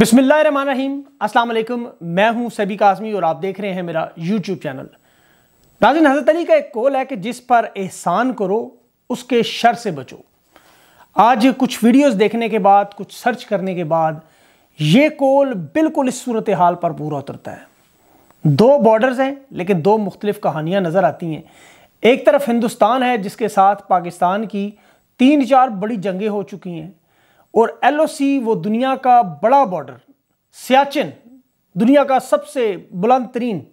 बिसमीम अस्सलाम मैं हूं सभी काजमी और आप देख रहे हैं मेरा यूट्यूब चैनल नाजिन हज़रत अली का एक कॉल है कि जिस पर एहसान करो उसके शर से बचो आज कुछ वीडियोस देखने के बाद कुछ सर्च करने के बाद ये कॉल बिल्कुल इस सूरत हाल पर पूरा उतरता है दो बॉर्डर्स हैं लेकिन दो मुख्तलिफ कहानियाँ नज़र आती हैं एक तरफ हिंदुस्तान है जिसके साथ पाकिस्तान की तीन चार बड़ी जंगें हो चुकी हैं और एलओसी वो दुनिया का बड़ा बॉर्डर सियाचिन दुनिया का सबसे बुलंद तरीन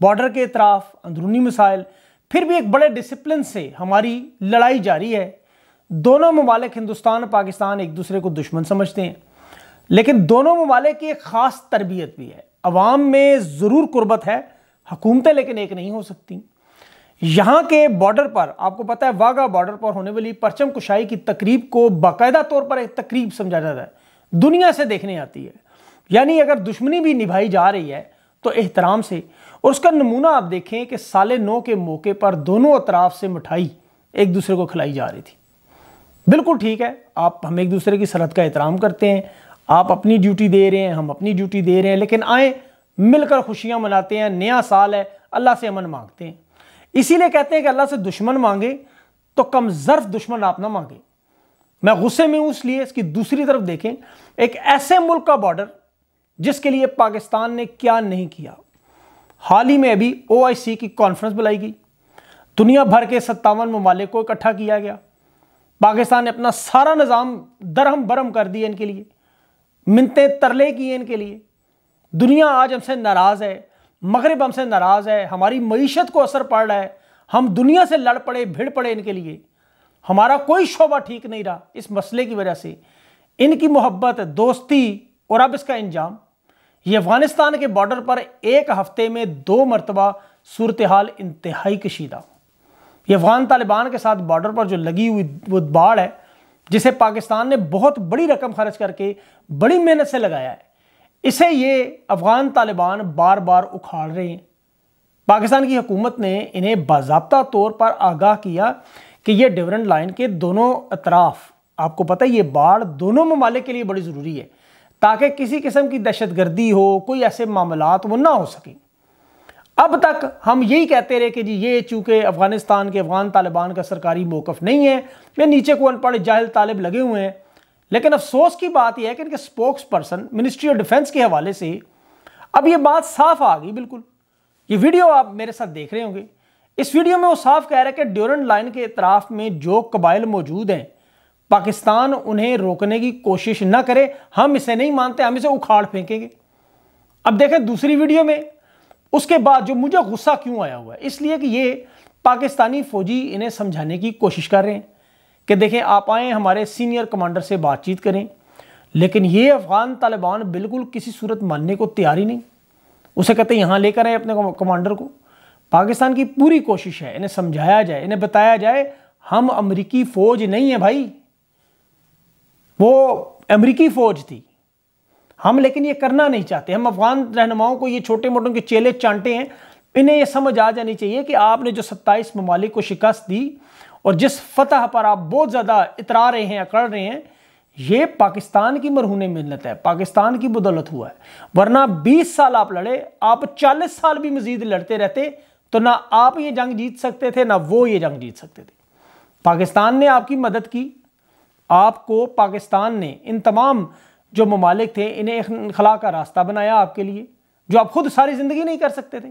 बॉर्डर के अतराफ अंदरूनी मिसाइल फिर भी एक बड़े डिसिप्लिन से हमारी लड़ाई जारी है दोनों ममालिक हिंदुस्तान और पाकिस्तान एक दूसरे को दुश्मन समझते हैं लेकिन दोनों ममालिक की एक ख़ास तरबियत भी है अवाम में ज़रूर कुर्बत है हुकूमतें लेकिन एक नहीं हो सकती यहां के बॉर्डर पर आपको पता है वाघा बॉर्डर पर होने वाली परचम कुशाई की तकरीब को बाकायदा तौर पर एक तकरीब समझा जाता है दुनिया से देखने आती है यानी अगर दुश्मनी भी निभाई जा रही है तो एहतराम से और उसका नमूना आप देखें कि साले नौ के मौके पर दोनों अतराफ से मिठाई एक दूसरे को खिलाई जा रही थी बिल्कुल ठीक है आप हम एक दूसरे की सरहद का एहतराम करते हैं आप अपनी ड्यूटी दे रहे हैं हम अपनी ड्यूटी दे रहे हैं लेकिन आए मिलकर खुशियां मनाते हैं नया साल है अल्लाह से अमन मांगते हैं इसीलिए कहते हैं कि अल्लाह से दुश्मन मांगे तो कम जर्फ दुश्मन आप ना मांगे मैं गुस्से में हूं इसलिए इसकी दूसरी तरफ देखें एक ऐसे मुल्क का बॉर्डर जिसके लिए पाकिस्तान ने क्या नहीं किया हाल ही में अभी ओ की कॉन्फ्रेंस बुलाई गई दुनिया भर के सत्तावन ममालिक को इकट्ठा किया गया पाकिस्तान ने अपना सारा निज़ाम दरहम बरहम कर दिया इनके लिए मिनते तरले किए इनके लिए दुनिया आज हमसे नाराज़ है मगरब हमसे नाराज़ है हमारी मीशत को असर पड़ रहा है हम दुनिया से लड़ पड़े भिड़ पड़े इनके लिए हमारा कोई शोबा ठीक नहीं रहा इस मसले की वजह से इनकी मोहब्बत दोस्ती और अब इसका इंजाम ये अफ़गानिस्तान के बॉर्डर पर एक हफ्ते में दो मरतबा सूरत हाल इंतहाई कशीदा ये अफ़गान तालिबान के साथ बॉर्डर पर जो लगी हुई वो बाढ़ है जिसे पाकिस्तान ने बहुत बड़ी रकम खर्च करके बड़ी मेहनत से लगाया है इसे ये अफ़गान तालिबान बार बार उखाड़ रहे हैं पाकिस्तान की हुकूमत ने इन्हें बाबा तौर पर आगाह किया कि यह डिवरेंट लाइन के दोनों अतराफ़ आपको पता है ये बाढ़ दोनों ममालिक के लिए बड़ी ज़रूरी है ताकि किसी किस्म की दहशत गर्दी हो कोई ऐसे मामला वो ना हो सकें अब तक हम यही कहते रहे कि जी ये चूँकि अफ़गानिस्तान के अफ़गान तालिबान का सरकारी मौक़ नहीं है या नीचे को अनपढ़ जाहल तालिब लगे हुए हैं लेकिन अफसोस की बात यह है कि इनके spokesperson ministry of defence के हवाले से अब ये बात साफ आ गई बिल्कुल ये वीडियो आप मेरे साथ देख रहे होंगे इस वीडियो में वो साफ कह रहे हैं कि ड्यूरेंट लाइन के इतराफ में जो कबाइल मौजूद हैं पाकिस्तान उन्हें रोकने की कोशिश ना करे हम इसे नहीं मानते हम इसे उखाड़ फेंकेंगे अब देखें दूसरी वीडियो में उसके बाद जो मुझे गुस्सा क्यों आया हुआ है इसलिए कि ये पाकिस्तानी फौजी इन्हें समझाने की कोशिश कर रहे हैं कि देखें आप आए हमारे सीनियर कमांडर से बातचीत करें लेकिन ये अफ़गान तालिबान बिल्कुल किसी सूरत मानने को तैयार ही नहीं उसे कहते यहाँ लेकर आए अपने कमांडर को पाकिस्तान की पूरी कोशिश है इन्हें समझाया जाए इन्हें बताया जाए हम अमरीकी फ़ौज नहीं है भाई वो अमरीकी फ़ौज थी हम लेकिन ये करना नहीं चाहते हम अफ़गान रहनुमाओं को ये छोटे मोटों के चेले चांटे हैं इन्हें यह समझ आ जानी चाहिए कि आपने जो 27 ममालिक को शिकस्त दी और जिस फतह पर आप बहुत ज़्यादा इतरा रहे हैं अकड़ रहे हैं ये पाकिस्तान की मरहून मिलत है पाकिस्तान की बदौलत हुआ है वरना 20 साल आप लड़े आप 40 साल भी मजीद लड़ते रहते तो ना आप ये जंग जीत सकते थे ना वो ये जंग जीत सकते थे पाकिस्तान ने आपकी मदद की आपको पाकिस्तान ने इन तमाम जो ममालिक थे इन्हें खला का रास्ता बनाया आपके लिए जो आप खुद सारी ज़िंदगी नहीं कर सकते थे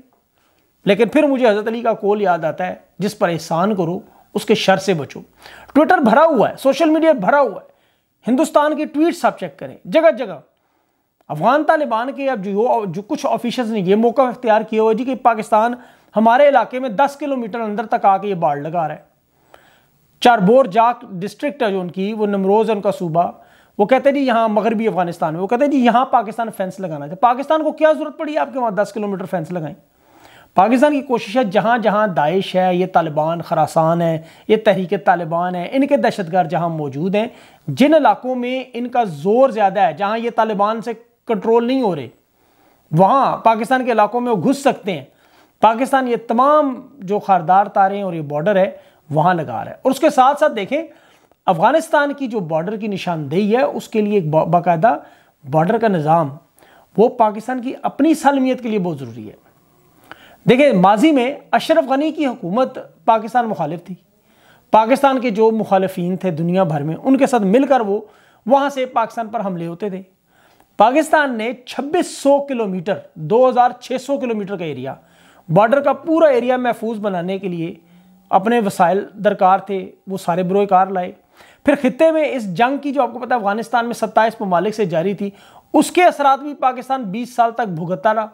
लेकिन फिर मुझे हज़रत अली का कोल याद आता है जिस पर एहसान करो उसके शर से बचो ट्विटर भरा हुआ है सोशल मीडिया भरा हुआ है हिंदुस्तान की ट्वीट्स आप चेक करें जगह जगह अफगान तालिबान के अब जो जो कुछ ऑफिशल्स ने ये मौका अख्तियार किया हुआ है जी कि पाकिस्तान हमारे इलाके में 10 किलोमीटर अंदर तक आके ये बाढ़ लगा रहा है चारबोर जाक डिस्ट्रिक्ट है जो उनकी वो नमरोज़ है उनका सूबा वो कहते हैं जी यहाँ मगरबी अफगानिस्तान में वो कहते हैं जी यहाँ पाकिस्तान फेंस लगाना चाहिए तो पाकिस्तान को क्या जरूरत पड़ी आपके वहाँ दस किलोमीटर फेंस लगाएं पाकिस्तान की कोशिश है जहाँ जहाँ दाइश है ये तालिबान खरासान है ये तहरीक तालिबान है इनके दहशत गर्द जहाँ मौजूद हैं जिन इलाकों में इनका ज़ोर ज़्यादा है जहाँ ये तालिबान से कंट्रोल नहीं हो रहे वहाँ पाकिस्तान के इलाकों में वो घुस सकते हैं पाकिस्तान ये तमाम जो खारदार तारे हैं और ये बॉर्डर है वहाँ लगा रहा है और उसके साथ साथ देखें अफ़गानिस्तान की जो बॉर्डर की निशानदेही है उसके लिए एक बाकायदा बॉर्डर का निज़ाम वो पाकिस्तान की अपनी सालमियत के लिए बहुत ज़रूरी है देखिए माजी में अशरफ गनी की हुकूमत पाकिस्तान मुखालिफ थी पाकिस्तान के जो मुखालफी थे दुनिया भर में उनके साथ मिलकर वो वहाँ से पाकिस्तान पर हमले होते थे पाकिस्तान ने 2600 किलोमीटर 2600 किलोमीटर का एरिया बॉर्डर का पूरा एरिया महफूज बनाने के लिए अपने वसाइल दरकार थे वो सारे बरोकार लाए फिर खत्े में इस जंग की जो आपको पता है अफगानिस्तान में सत्ताईस ममालिक से जारी थी उसके असरात भी पाकिस्तान 20 साल तक भुगतता रहा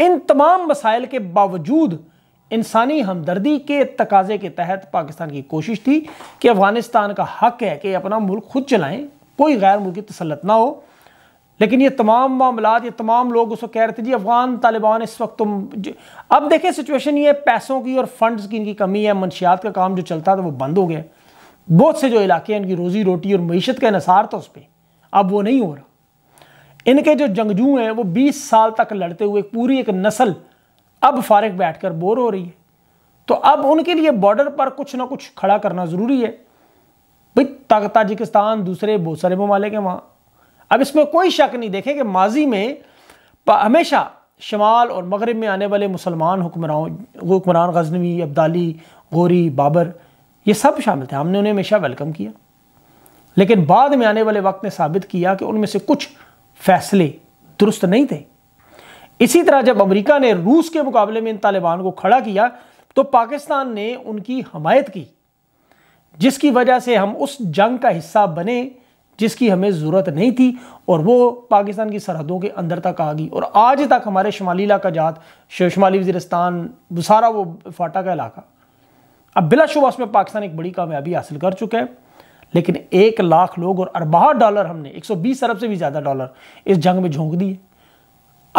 इन तमाम मसाइल के बावजूद इंसानी हमदर्दी के तकाजे के तहत पाकिस्तान की कोशिश थी कि अफ़गानिस्तान का हक है कि अपना मुल्क खुद चलाएं कोई गैर मुल्की तसलत ना हो लेकिन ये तमाम मामला ये तमाम लोग उसको कह रहे थे जी अफ़गान तालिबान इस वक्त तुम अब देखें सिचुएशन ये पैसों की और फंड्स की इनकी कमी है मनशियात का काम जो चलता था वो बंद हो गया बहुत से जो इलाके हैं इनकी रोज़ी रोटी और मीशत का इसार था उस पर अब वो नहीं हो रहा इनके जो जंगजू हैं वो 20 साल तक लड़ते हुए पूरी एक नस्ल अब फारग बैठकर बोर हो रही है तो अब उनके लिए बॉर्डर पर कुछ ना कुछ खड़ा करना ज़रूरी है भाई ताजिकिस्तान दूसरे बहुत सारे ममालिक हैं वहाँ अब इसमें कोई शक नहीं देखें कि माजी में हमेशा शमाल और मगरब में आने वाले मुसलमान हुक्मरान हुक्मरान गजनवी अब्दाली गौरी बाबर ये सब शामिल थे हमने उन्हें हमेशा वेलकम किया लेकिन बाद में आने वाले वक्त ने साबित किया कि उनमें से कुछ फैसले दुरुस्त नहीं थे इसी तरह जब अमेरिका ने रूस के मुकाबले में इन तालिबान को खड़ा किया तो पाकिस्तान ने उनकी हमायत की जिसकी वजह से हम उस जंग का हिस्सा बने जिसकी हमें ज़रूरत नहीं थी और वो पाकिस्तान की सरहदों के अंदर तक आ गई और आज तक हमारे शुमाली इलाका जात शुमाली वजीरस्तान सारा वो फाटा का इलाका अब बिलाशुबा उसमें पाकिस्तान एक बड़ी कामयाबी हासिल कर चुका है लेकिन एक लाख लोग और अरबाह डॉलर हमने 120 अरब से भी ज़्यादा डॉलर इस जंग में झोंक दिए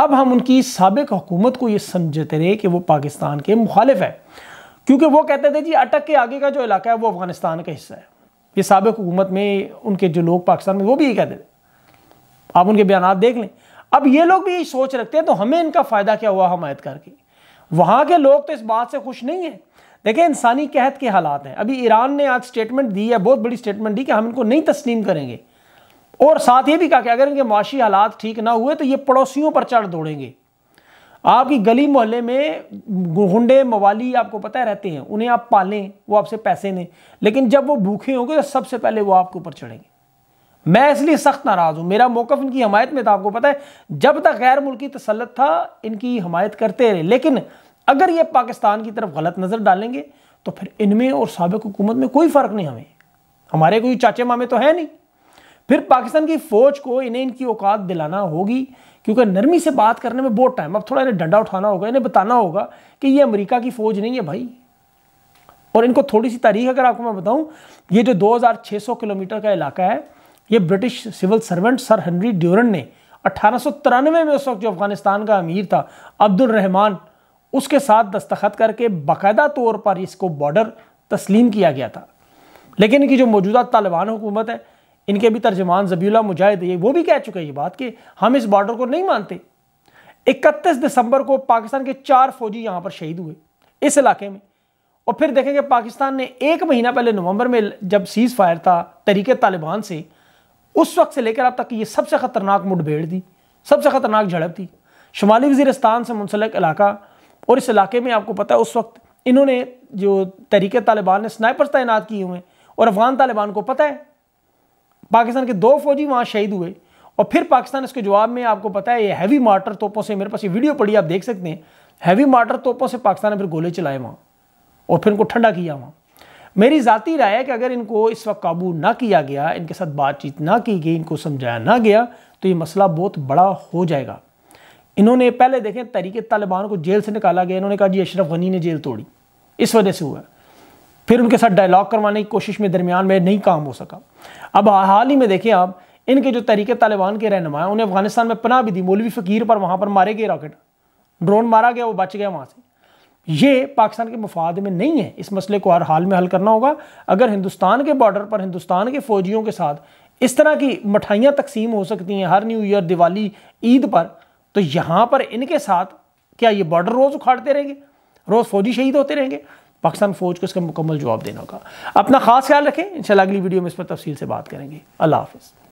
अब हम उनकी सबक हुकूमत को ये समझते रहे कि वो पाकिस्तान के मुखालिफ है क्योंकि वो कहते थे जी अटक के आगे का जो इलाका है वो अफगानिस्तान का हिस्सा है ये सबक हुकूमत में उनके जो लोग पाकिस्तान में वो भी ये कहते थे आप उनके बयान देख लें अब ये लोग भी सोच रखते हैं तो हमें इनका फ़ायदा क्या हुआ हमायत करके वहाँ के लोग तो इस बात से खुश नहीं है देखिए इंसानी कहत के हालात हैं अभी ईरान ने आज स्टेटमेंट दी है बहुत बड़ी स्टेटमेंट दी कि हम इनको नहीं तस्लीम करेंगे और साथ ये भी कहा कि अगर इनके माशी हालात ठीक ना हुए तो ये पड़ोसियों पर चढ़ दौड़ेंगे आपकी गली मोहल्ले में गुंडे मवाली आपको पता है रहते हैं उन्हें आप पालें वो आपसे पैसे लें लेकिन जब वो भूखे होंगे तो सबसे पहले वो आपके ऊपर चढ़ेंगे मैं इसलिए सख्त नाराज़ हूँ मेरा मौक़ इनकी हमायत में था आपको पता है जब तक गैर मुल्की तसलत था इनकी हमायत करते रहे लेकिन अगर ये पाकिस्तान की तरफ गलत नज़र डालेंगे तो फिर इनमें और सबक हुकूमत में कोई फ़र्क नहीं हमें हमारे कोई चाचे मामे तो है नहीं फिर पाकिस्तान की फ़ौज को इन्हें इनकी औकात दिलाना होगी क्योंकि नरमी से बात करने में बहुत टाइम अब थोड़ा इन्हें डंडा उठाना होगा इन्हें बताना होगा कि ये अमेरिका की फ़ौज नहीं है भाई और इनको थोड़ी सी तारीख अगर आपको मैं बताऊं ये जो 2600 किलोमीटर का इलाका है ये British civil servant sir Henry Durand ने अठारह में उस वक्त जो अफगानिस्तान का अमीर था अब्दुल रहमान उसके साथ दस्तखत करके बाकायदा तौर पर इसको बॉर्डर तस्लीम किया गया था लेकिन इनकी जो मौजूदा तालिबान हुकूमत है इनके भी तर्जमान जबीला मुजाहिद ये वो भी कह चुके हैं ये बात कि हम इस बॉर्डर को नहीं मानते इकतीस दिसंबर को पाकिस्तान के चार फौजी यहाँ पर शहीद हुए इस इलाके में और फिर देखेंगे पाकिस्तान ने एक महीना पहले नवंबर में जब सीज फायर था तरीके तालिबान से उस वक्त से लेकर अब तक ये सबसे ख़तरनाक मुठभेड़ थी सबसे ख़तरनाक झड़प थी शुमाली वजीरस्तान से मुंसलिक इलाका और इस इलाके में आपको पता है उस वक्त इन्होंने जो तरीके तालिबान ने स्नाइपर्स तैनात किए हुए हैं और अफ़गान तालिबान को पता है पाकिस्तान के दो फौजी वहाँ शहीद हुए और फिर पाकिस्तान इसके जवाब में आपको पता है ये हैवी मार्टर तोपों से मेरे पास ये वीडियो पड़ी आप देख सकते हैं हैवी मार्टर तोपों से पाकिस्तान ने फिर गोले चलाए वहाँ और फिर इनको ठंडा किया वहाँ मेरी ज़ाती राय है कि अगर इनको इस वक्त काबू ना किया गया इनके साथ बातचीत ना की गई इनको समझाया ना गया तो ये मसला बहुत बड़ा हो जाएगा इन्होंने पहले देखें तरीके तालिबान को जेल से निकाला गया इन्होंने कहा जी अशरफ गनी ने जेल तोड़ी इस वजह से हुआ फिर उनके साथ डायलॉग करवाने की कोशिश में दरमियान में नहीं काम हो सका अब हाल ही में देखें आप इनके जो तरीके तालिबान के रहनुमा उन्हें अफगानिस्तान में पनाह भी दी मौलवी फ़कीर पर वहाँ पर मारे गए रॉकेट ड्रोन मारा गया वो बच गया वहाँ से ये पाकिस्तान के मुफाद में नहीं है इस मसले को हर हाल में हल करना होगा अगर हिंदुस्तान के बॉर्डर पर हिंदुस्तान के फौजियों के साथ इस तरह की मठाइयाँ तकसीम हो सकती हैं हर न्यू ईयर दिवाली ईद पर तो यहां पर इनके साथ क्या ये बॉर्डर रोज उखाड़ते रहेंगे रोज फौजी शहीद होते रहेंगे पाकिस्तान फौज को इसका मुकम्मल जवाब देना होगा अपना खास ख्याल रखें इंशाल्लाह अगली वीडियो में इस पर तफसील से बात करेंगे अल्लाह हाफिज़